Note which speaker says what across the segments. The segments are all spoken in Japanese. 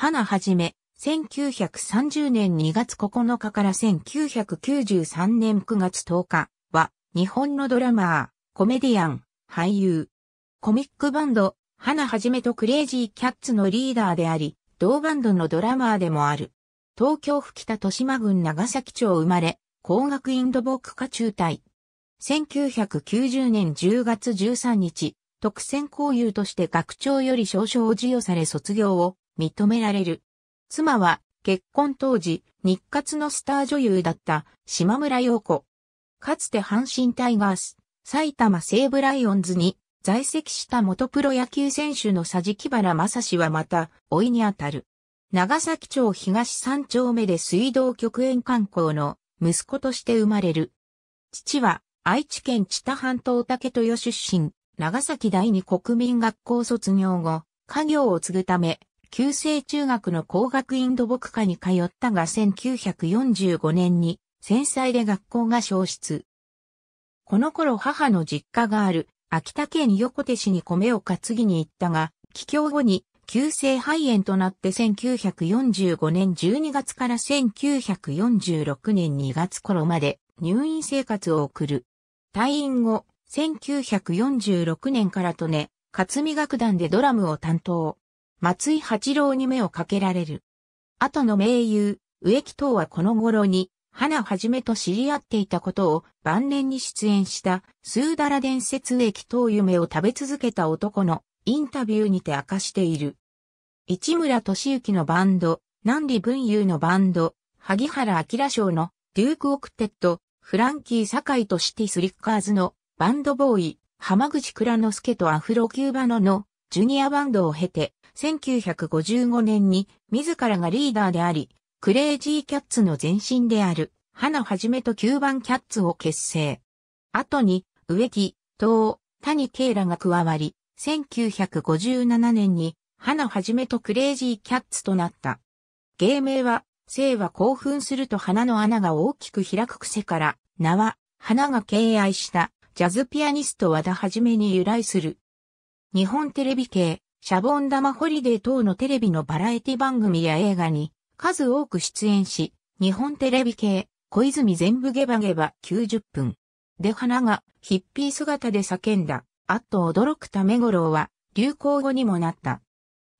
Speaker 1: 花はじめ、1930年2月9日から1993年9月10日は、日本のドラマー、コメディアン、俳優、コミックバンド、花はじめとクレイジーキャッツのリーダーであり、同バンドのドラマーでもある。東京府北豊島郡長崎町生まれ、工学院土木科中退。1990年10月13日、特選交友として学長より少々を授与され卒業を認められる。妻は結婚当時、日活のスター女優だった島村洋子。かつて阪神タイガース、埼玉西武ライオンズに在籍した元プロ野球選手の佐木原正氏はまた、老いにあたる。長崎町東三丁目で水道局園観光の息子として生まれる。父は愛知県知多半島竹豊出身、長崎第二国民学校卒業後、家業を継ぐため、旧制中学の工学院土木科に通ったが1945年に戦災で学校が消失。この頃母の実家がある秋田県横手市に米を担ぎに行ったが、帰郷後に急性肺炎となって1945年12月から1946年2月頃まで入院生活を送る。退院後、1946年からとね、勝美楽団でドラムを担当。松井八郎に目をかけられる。後の名優、植木等はこの頃に、花はじめと知り合っていたことを晩年に出演したスーダラ伝説植木等夢を食べ続けた男のインタビューにて明かしている。市村敏之のバンド、南里文雄のバンド、萩原明賞のデュークオクテット、フランキー堺とシティスリッカーズのバンドボーイ、浜口倉之助とアフロキューバノのジュニアバンドを経て、1955年に自らがリーダーであり、クレイジーキャッツの前身である、花はじめと9番キャッツを結成。後に、植木、東、谷イらが加わり、1957年に、花はじめとクレイジーキャッツとなった。芸名は、生は興奮すると花の穴が大きく開く癖から、名は、花が敬愛した、ジャズピアニスト和田はじめに由来する。日本テレビ系、シャボン玉ホリデー等のテレビのバラエティ番組や映画に数多く出演し、日本テレビ系、小泉全部ゲバゲバ90分。で花がヒッピー姿で叫んだ、あっと驚くため五郎は流行語にもなった。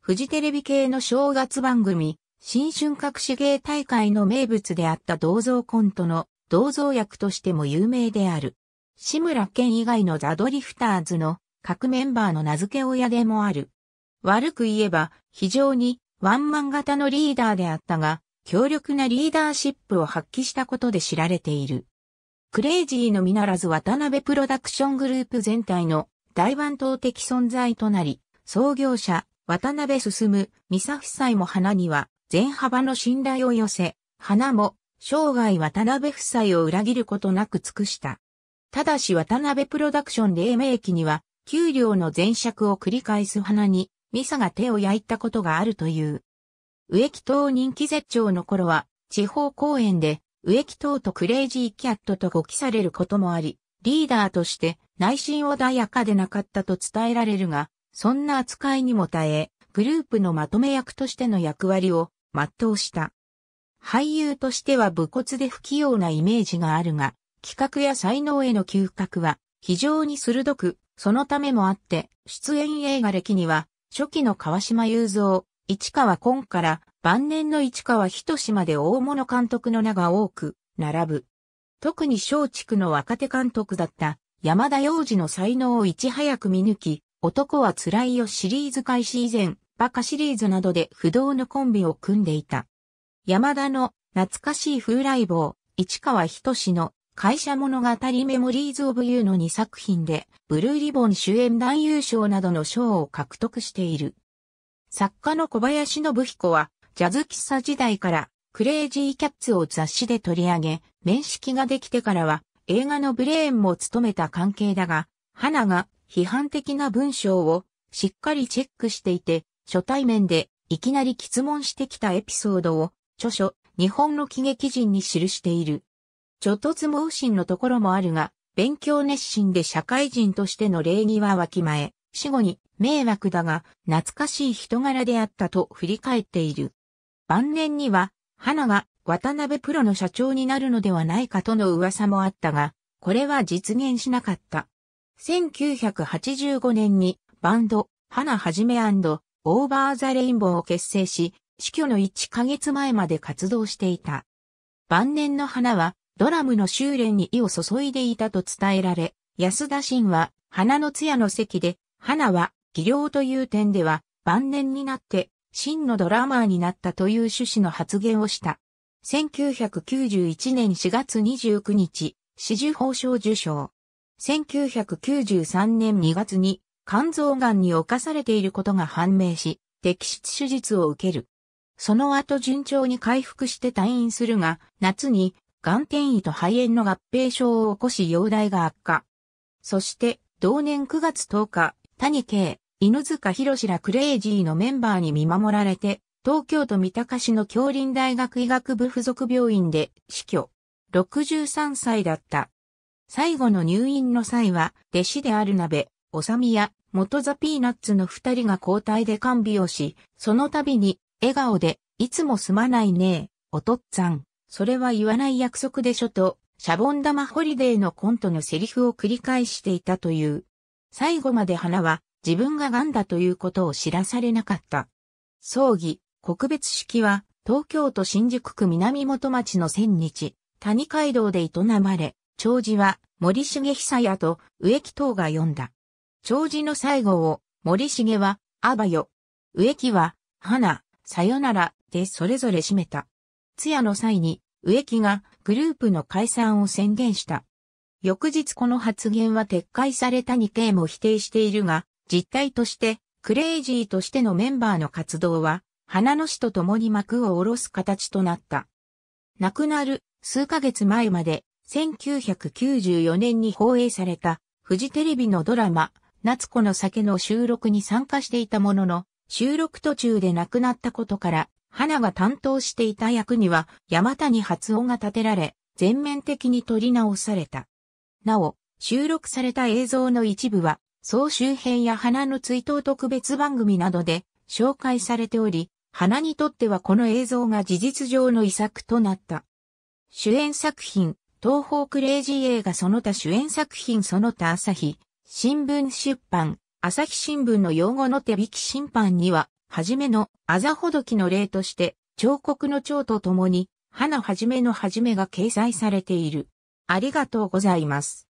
Speaker 1: フジテレビ系の正月番組、新春隠し芸大会の名物であった銅像コントの銅像役としても有名である。志村健以外のザ・ドリフターズの各メンバーの名付け親でもある。悪く言えば非常にワンマン型のリーダーであったが、強力なリーダーシップを発揮したことで知られている。クレイジーのみならず渡辺プロダクショングループ全体の大番頭的存在となり、創業者、渡辺進、三佐夫妻も花には全幅の信頼を寄せ、花も生涯渡辺夫妻を裏切ることなく尽くした。ただし渡辺プロダクション黎明期には、給料の前借を繰り返す花に、ミサが手を焼いたことがあるという。植木等人気絶頂の頃は、地方公演で植木等とクレイジーキャットと誤記されることもあり、リーダーとして内心穏やかでなかったと伝えられるが、そんな扱いにも耐え、グループのまとめ役としての役割を全うした。俳優としては武骨で不器用なイメージがあるが、企画や才能への嗅覚は非常に鋭く、そのためもあって、出演映画歴には初期の川島雄三、市川今から晩年の市川仁まで大物監督の名が多く、並ぶ。特に松竹の若手監督だった山田洋次の才能をいち早く見抜き、男は辛いよシリーズ開始以前、バカシリーズなどで不動のコンビを組んでいた。山田の懐かしい風来坊、市川仁の会社物語メモリーズ・オブ・ユーの2作品で、ブルーリボン主演男優賞などの賞を獲得している。作家の小林信彦は、ジャズ喫茶時代からクレイジーキャッツを雑誌で取り上げ、面識ができてからは映画のブレーンも務めた関係だが、花が批判的な文章をしっかりチェックしていて、初対面でいきなり質問してきたエピソードを著書、日本の喜劇人に記している。ちょっとつ盲信のところもあるが、勉強熱心で社会人としての礼儀はわきまえ、死後に迷惑だが懐かしい人柄であったと振り返っている。晩年には、花が渡辺プロの社長になるのではないかとの噂もあったが、これは実現しなかった。1985年にバンド、花はじめオーバーザレインボーを結成し、死去の1ヶ月前まで活動していた。晩年の花は、ドラムの修練に意を注いでいたと伝えられ、安田信は、花の艶の席で、花は、技量という点では、晩年になって、真のドラマーになったという趣旨の発言をした。1991年4月29日、紫綬褒章受賞。1993年2月に肝臓がんに侵されていることが判明し、摘出手術を受ける。その後順調に回復して退院するが、夏に眼転移と肺炎の合併症を起こし容体が悪化。そして、同年9月10日、谷圭、犬塚博らクレイジーのメンバーに見守られて、東京都三鷹市の京林大学医学部附属病院で死去。63歳だった。最後の入院の際は、弟子である鍋、おさみや、元ザピーナッツの二人が交代で看病し、その度に、笑顔で、いつもすまないねえ、おとっつぁん、それは言わない約束でしょと、シャボン玉ホリデーのコントのセリフを繰り返していたという。最後まで花は自分が癌だということを知らされなかった。葬儀、告別式は東京都新宿区南本町の千日、谷街道で営まれ、長寿は森重久也と植木等が読んだ。長寿の最後を森重は、あばよ。植木は、花、さよならでそれぞれ締めた。通夜の際に植木がグループの解散を宣言した。翌日この発言は撤回されたに K も否定しているが、実態としてクレイジーとしてのメンバーの活動は、花の死と共に幕を下ろす形となった。亡くなる数ヶ月前まで1994年に放映されたフジテレビのドラマ、夏子の酒の収録に参加していたものの、収録途中で亡くなったことから花が担当していた役には山谷発音が立てられ、全面的に取り直された。なお、収録された映像の一部は、総集編や花の追悼特別番組などで紹介されており、花にとってはこの映像が事実上の遺作となった。主演作品、東方クレイジー映画その他主演作品その他朝日、新聞出版、朝日新聞の用語の手引き審判には、はじめのあざほどきの例として、彫刻の蝶とともに、花はじめのはじめが掲載されている。ありがとうございます。